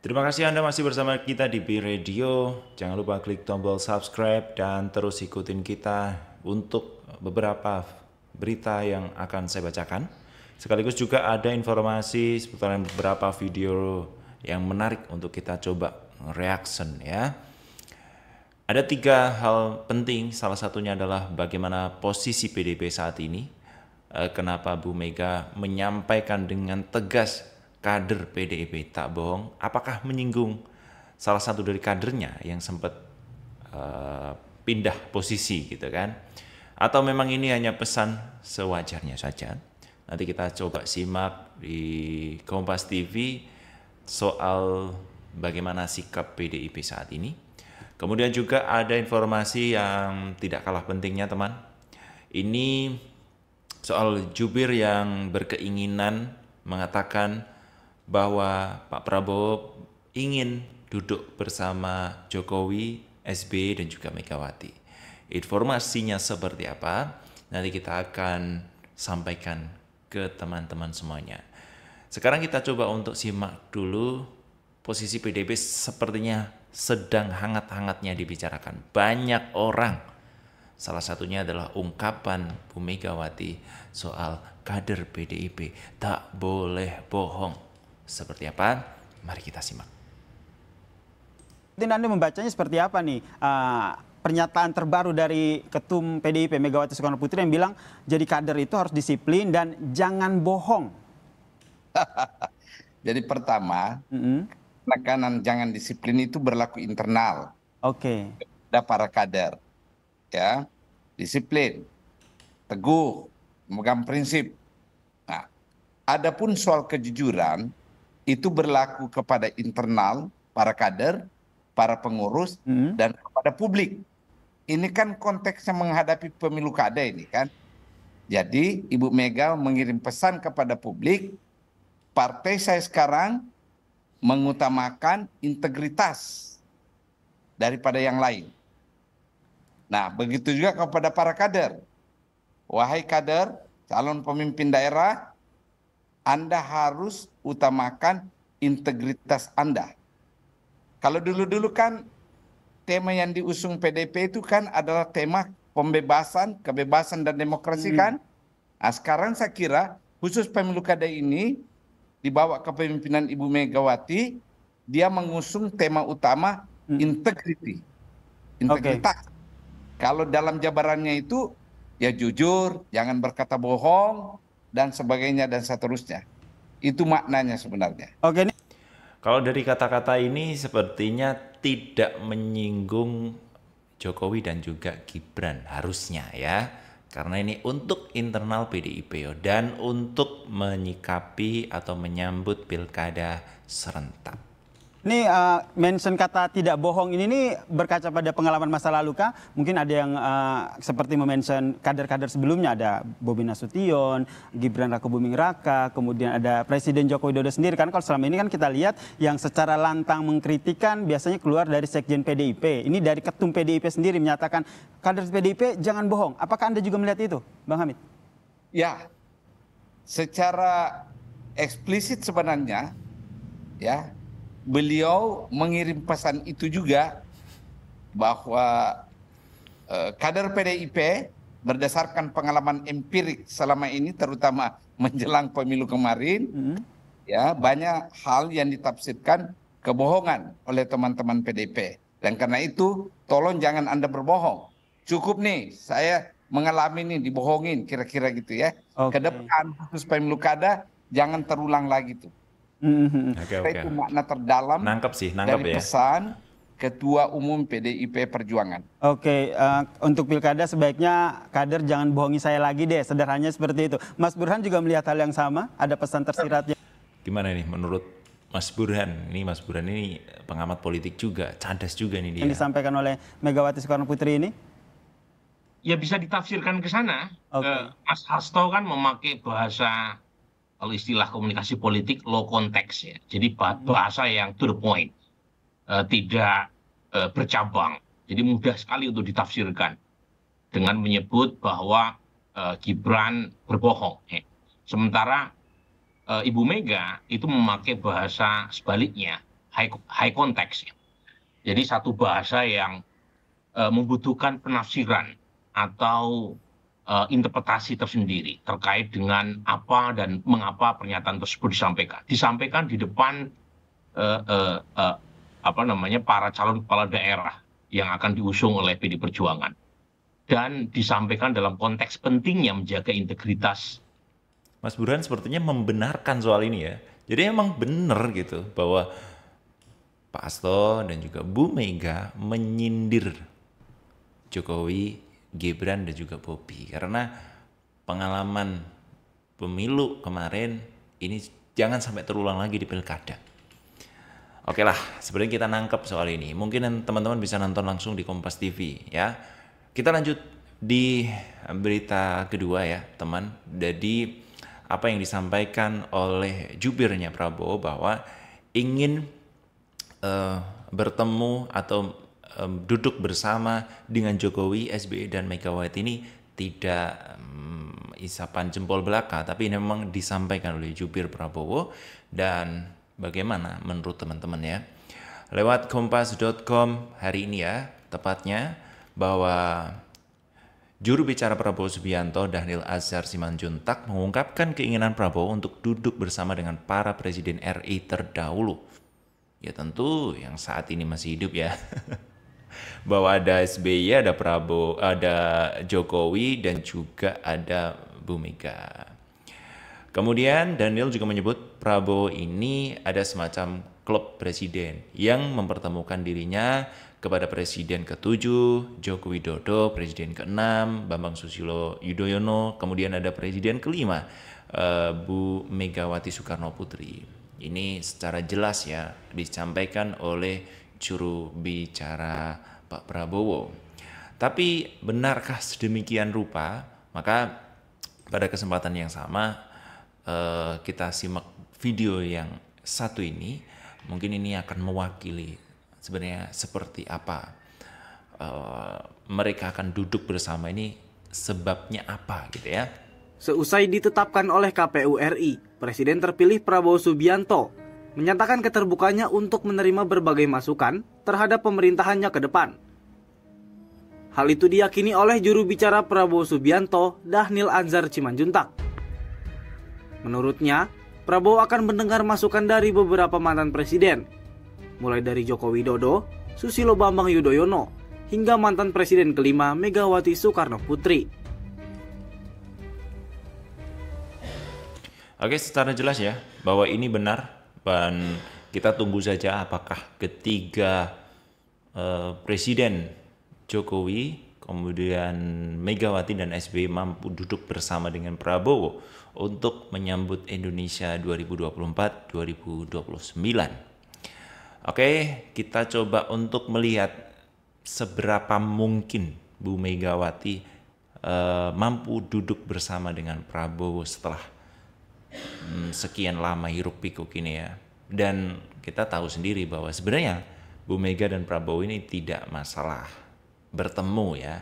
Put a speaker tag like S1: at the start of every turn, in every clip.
S1: Terima kasih Anda masih bersama kita di Bi Radio. Jangan lupa klik tombol subscribe dan terus ikutin kita untuk beberapa berita yang akan saya bacakan. Sekaligus juga ada informasi seputar beberapa video yang menarik untuk kita coba reaction ya. Ada tiga hal penting, salah satunya adalah bagaimana posisi PDP saat ini, eh, kenapa Bu Mega menyampaikan dengan tegas kader PDIP tak bohong, apakah menyinggung salah satu dari kadernya yang sempat uh, pindah posisi gitu kan? Atau memang ini hanya pesan sewajarnya saja? Nanti kita coba simak di Kompas TV soal bagaimana sikap PDIP saat ini. Kemudian juga ada informasi yang tidak kalah pentingnya teman. Ini soal jubir yang berkeinginan mengatakan bahwa Pak Prabowo ingin duduk bersama Jokowi, SBY, dan juga Megawati. Informasinya seperti apa? Nanti kita akan sampaikan ke teman-teman semuanya. Sekarang kita coba untuk simak dulu posisi PDB sepertinya sedang hangat-hangatnya dibicarakan. Banyak orang, salah satunya adalah ungkapan Bu Megawati soal kader PDIP tak boleh bohong. Seperti apa? Mari kita simak.
S2: Anda membacanya seperti apa nih? Uh, pernyataan terbaru dari ketum PDIP Megawati Soekarno Putri yang bilang jadi kader itu harus
S3: disiplin dan jangan bohong. jadi pertama, mm-hmm. tekanan jangan disiplin itu berlaku internal.
S2: Oke. Okay.
S3: Ada para kader, ya disiplin, teguh, memegang prinsip. Nah, adapun soal kejujuran, itu berlaku kepada internal para kader, para pengurus hmm. dan kepada publik. Ini kan konteksnya menghadapi pemilu kada ini kan. Jadi Ibu Mega mengirim pesan kepada publik, partai saya sekarang mengutamakan integritas daripada yang lain. Nah, begitu juga kepada para kader. Wahai kader, calon pemimpin daerah, Anda harus utamakan integritas Anda. Kalau dulu-dulu kan tema yang diusung PDP itu kan adalah tema pembebasan, kebebasan dan demokrasi hmm. kan. Nah, sekarang saya kira khusus pemilu kada ini dibawa ke pemimpinan Ibu Megawati, dia mengusung tema utama hmm. integriti. Integritas. Okay. Kalau dalam jabarannya itu ya jujur, jangan berkata bohong dan sebagainya dan seterusnya. Itu maknanya sebenarnya. Oke nih.
S1: Kalau dari kata-kata ini sepertinya tidak menyinggung Jokowi dan juga Gibran harusnya ya. Karena ini untuk internal PDIP dan untuk menyikapi atau menyambut pilkada serentak.
S2: Ini uh, mention kata tidak bohong ini nih berkaca pada pengalaman masa lalu kah? Mungkin ada yang uh, seperti mention kader-kader sebelumnya ada Bobi Nasution, Gibran Rakubuming Raka, kemudian ada Presiden Joko Widodo sendiri. Kan kalau selama ini kan kita lihat yang secara lantang mengkritikan biasanya keluar dari sekjen PDIP. Ini dari ketum PDIP sendiri menyatakan kader PDIP jangan bohong. Apakah Anda juga melihat itu, Bang Hamid? Ya.
S3: Secara eksplisit sebenarnya ya beliau mengirim pesan itu juga bahwa eh, kader PDIP berdasarkan pengalaman empirik selama ini terutama menjelang pemilu kemarin hmm. ya banyak hal yang ditafsirkan kebohongan oleh teman-teman PDIP. dan karena itu tolong jangan Anda berbohong cukup nih saya mengalami nih dibohongin kira-kira gitu ya okay. ke depan khusus pemilu kada jangan terulang lagi tuh Hmm. Okay, okay. Itu makna terdalam nangkep sih, nangkep dari ya. pesan Ketua Umum PDIP Perjuangan.
S2: Oke, okay, uh, eh, untuk pilkada sebaiknya kader jangan bohongi saya lagi deh, sederhananya seperti itu. Mas Burhan juga melihat hal yang sama, ada pesan tersiratnya.
S1: Gimana nih menurut Mas Burhan? Ini Mas Burhan ini pengamat politik juga, cadas juga nih dia. Yang
S2: disampaikan oleh Megawati Soekarno Putri ini?
S3: Ya bisa ditafsirkan ke sana. Okay. Uh, eh, Mas Hasto kan memakai bahasa kalau istilah komunikasi politik low context ya. Jadi hmm. bahasa yang to the point, uh, tidak uh, bercabang. Jadi mudah
S1: sekali untuk ditafsirkan dengan menyebut bahwa uh, Gibran berbohong. Sementara uh, Ibu Mega itu memakai bahasa sebaliknya, high, high context. Ya. Jadi satu bahasa yang uh,
S3: membutuhkan penafsiran atau Eh, interpretasi tersendiri terkait dengan apa dan mengapa pernyataan tersebut disampaikan disampaikan di depan
S1: eh, eh, apa namanya para calon kepala daerah yang akan diusung oleh pd perjuangan dan disampaikan dalam konteks pentingnya menjaga integritas Mas Burhan sepertinya membenarkan soal ini ya jadi emang benar gitu bahwa Pak Asto dan juga Bu Mega menyindir Jokowi Gibran dan juga Bobi karena pengalaman pemilu kemarin ini jangan sampai terulang lagi di pilkada. Oke lah, sebenarnya kita nangkep soal ini. Mungkin teman-teman bisa nonton langsung di Kompas TV ya. Kita lanjut di berita kedua ya, teman. Jadi apa yang disampaikan oleh jubirnya Prabowo bahwa ingin uh, bertemu atau um, duduk bersama dengan Jokowi, SBY dan Megawati ini tidak um, isapan jempol belaka, tapi ini memang disampaikan oleh jubir Prabowo dan bagaimana menurut teman-teman ya. Lewat kompas.com hari ini ya, tepatnya bahwa Juru bicara Prabowo Subianto, Dhanil Azhar Simanjuntak, mengungkapkan keinginan Prabowo untuk duduk bersama dengan para presiden RI terdahulu. Ya tentu yang saat ini masih hidup ya. bahwa ada SBY, ada Prabowo, ada Jokowi dan juga ada Bu Mega. Kemudian Daniel juga menyebut Prabowo ini ada semacam klub presiden yang mempertemukan dirinya kepada Presiden ke-7, Joko Widodo, Presiden ke-6, Bambang Susilo Yudhoyono, kemudian ada Presiden ke-5, eh, Bu Megawati Soekarno Putri. Ini secara jelas ya disampaikan oleh juru bicara Pak Prabowo. Tapi benarkah sedemikian rupa? Maka pada kesempatan yang sama eh, kita simak video yang satu ini. Mungkin ini akan mewakili sebenarnya seperti apa eh, mereka akan duduk bersama ini sebabnya apa
S2: gitu ya. Seusai ditetapkan oleh KPU RI, Presiden terpilih Prabowo Subianto menyatakan keterbukanya untuk menerima berbagai masukan terhadap pemerintahannya ke depan. Hal itu diyakini oleh juru bicara Prabowo Subianto, Dahnil Anzar Cimanjuntak. Menurutnya, Prabowo akan mendengar masukan dari beberapa mantan presiden, mulai dari Joko Widodo, Susilo Bambang Yudhoyono, hingga mantan presiden kelima Megawati Soekarno Putri.
S1: Oke, secara jelas ya bahwa ini benar dan kita tunggu saja apakah ketiga uh, presiden Jokowi kemudian Megawati dan SBY mampu duduk bersama dengan Prabowo untuk menyambut Indonesia 2024-2029. Oke, kita coba untuk melihat seberapa mungkin Bu Megawati uh, mampu duduk bersama dengan Prabowo setelah hmm, sekian lama hiruk pikuk ini ya. Dan kita tahu sendiri bahwa sebenarnya Bu Mega dan Prabowo ini tidak masalah bertemu ya.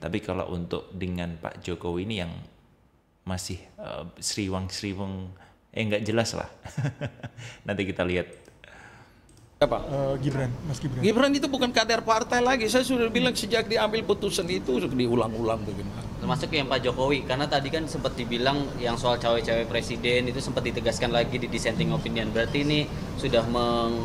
S1: Tapi kalau untuk dengan Pak Jokowi ini yang masih uh, eh, sriwang-sriwang eh nggak jelas lah. Nanti kita lihat
S3: apa? Uh, Gibran, Mas Gibran. Gibran itu bukan kader partai lagi. Saya sudah bilang sejak diambil putusan itu diulang-ulang bagaimana.
S2: Termasuk yang Pak Jokowi, karena tadi kan sempat dibilang yang soal cawe-cawe presiden itu sempat ditegaskan lagi di dissenting opinion. Berarti ini sudah meng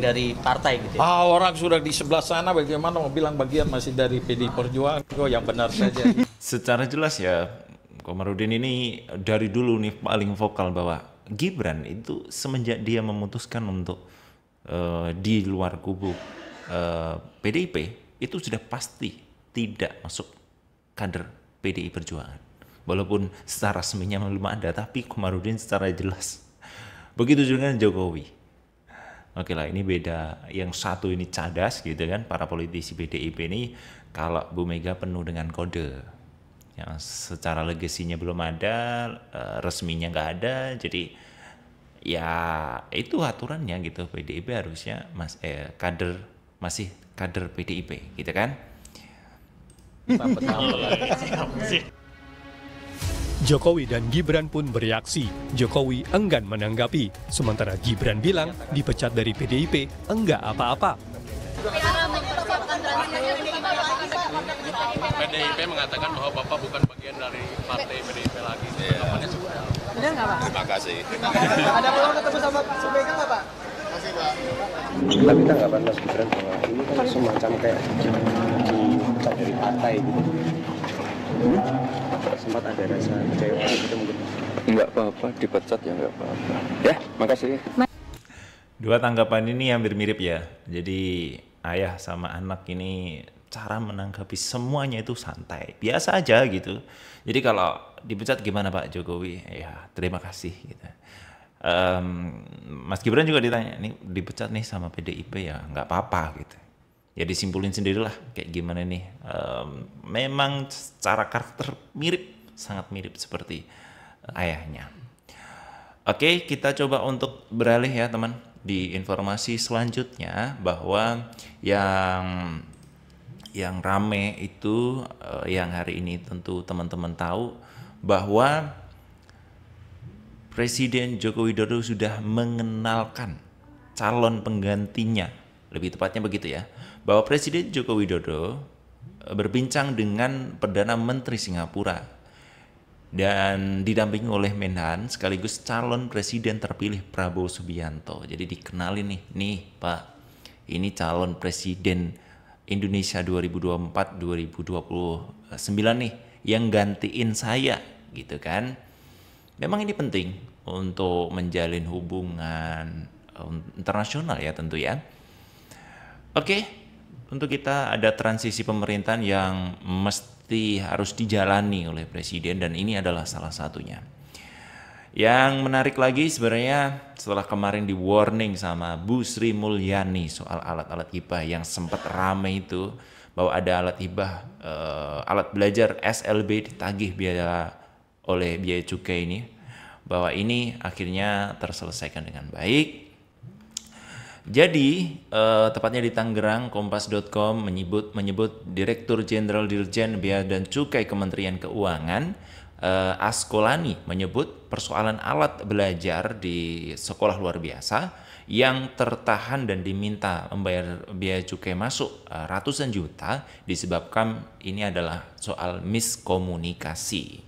S2: dari partai gitu. Ya? Ah orang sudah di sebelah sana bagaimana mau bilang
S1: bagian masih dari PD Perjuangan kok yang benar saja. Secara jelas ya Komarudin ini dari dulu nih paling vokal bahwa Gibran itu semenjak dia memutuskan untuk uh, di luar kubu uh, eh, PDIP itu sudah pasti tidak masuk kader PDI Perjuangan. Walaupun secara resminya belum ada, tapi Komarudin secara jelas. Begitu juga dengan Jokowi. Oke lah, ini beda. Yang satu ini cadas gitu kan, para politisi PDIP ini kalau Bu Mega penuh dengan kode yang secara legasinya belum ada, eh, resminya nggak ada, jadi ya itu aturannya gitu PDIP harusnya mas eh kader masih kader PDIP gitu
S3: kan? Jokowi dan Gibran pun bereaksi. Jokowi enggan menanggapi, sementara Gibran bilang dipecat dari PDIP enggak apa-apa. PDIP mengatakan bahwa Bapak bukan bagian dari partai PDIP lagi. Yeah. Iya. Benar nggak Pak? Terima kasih. Ada peluang ketemu sama
S2: Subeka nggak Pak?
S3: Tapi tanggapan Mas Gibran bahwa ini kan semacam kayak dipecat dari partai gitu. Sempat ada rasa kecewa gitu mungkin. Enggak apa-apa, dipecat ya enggak apa-apa. Ya, makasih. Ya.
S1: Dua tanggapan ini hampir mirip ya. Jadi ayah sama anak ini cara menanggapi semuanya itu santai, biasa aja gitu. Jadi kalau dipecat gimana Pak Jokowi? Ya terima kasih gitu. Um, Mas Gibran juga ditanya, ini dipecat nih sama PDIP ya nggak apa-apa gitu. Ya disimpulin sendirilah kayak gimana nih. Um, memang secara karakter mirip, sangat mirip seperti eh, ayahnya. Oke, kita coba untuk beralih ya teman di informasi selanjutnya bahwa yang yang rame itu uh, yang hari ini tentu teman-teman tahu bahwa Presiden Joko Widodo sudah mengenalkan calon penggantinya, lebih tepatnya begitu ya, bahwa Presiden Joko Widodo eh, berbincang dengan Perdana Menteri Singapura dan didampingi oleh Menhan sekaligus calon presiden terpilih Prabowo Subianto. Jadi dikenalin nih, nih Pak, ini calon presiden Indonesia 2024-2029 nih yang gantiin saya gitu kan. Memang ini penting untuk menjalin hubungan eh, internasional ya tentu ya. Oke, untuk kita ada transisi pemerintahan yang mesti harus dijalani oleh presiden dan ini adalah salah satunya. Yang menarik lagi sebenarnya setelah kemarin di warning sama Bu Sri Mulyani soal alat-alat hibah yang sempat rame itu bahwa ada alat hibah uh, alat belajar SLB ditagih biaya oleh biaya cukai ini bahwa ini akhirnya terselesaikan dengan baik. Jadi eh, tepatnya di Tangerang Kompas.com menyebut menyebut Direktur Jenderal Dirjen Biaya dan Cukai Kementerian Keuangan uh, eh, Askolani menyebut persoalan alat belajar di sekolah luar biasa yang tertahan dan diminta membayar biaya cukai masuk uh, ratusan juta disebabkan ini adalah soal miskomunikasi.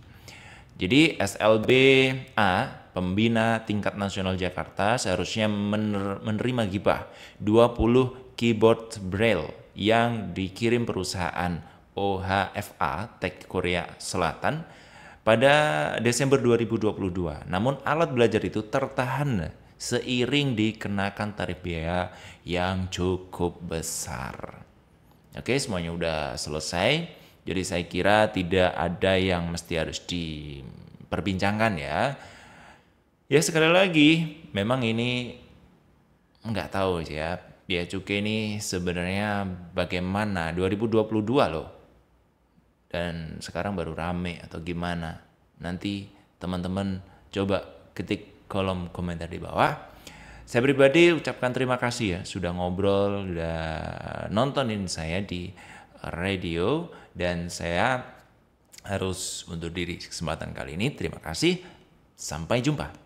S1: Jadi SLBA Pembina Tingkat Nasional Jakarta seharusnya mener menerima gibah 20 keyboard braille yang dikirim perusahaan OHFA Tech Korea Selatan pada Desember 2022. Namun alat belajar itu tertahan seiring dikenakan tarif biaya yang cukup besar. Oke, semuanya udah selesai. Jadi saya kira tidak ada yang mesti harus diperbincangkan ya. Ya sekali lagi, memang ini nggak tahu sih ya. Biaya cukai ini sebenarnya bagaimana 2022 loh dan sekarang baru rame atau gimana. Nanti teman-teman coba ketik kolom komentar di bawah. Saya pribadi ucapkan terima kasih ya sudah ngobrol, dan nontonin saya di radio dan saya harus undur diri kesempatan kali ini. Terima kasih. Sampai jumpa.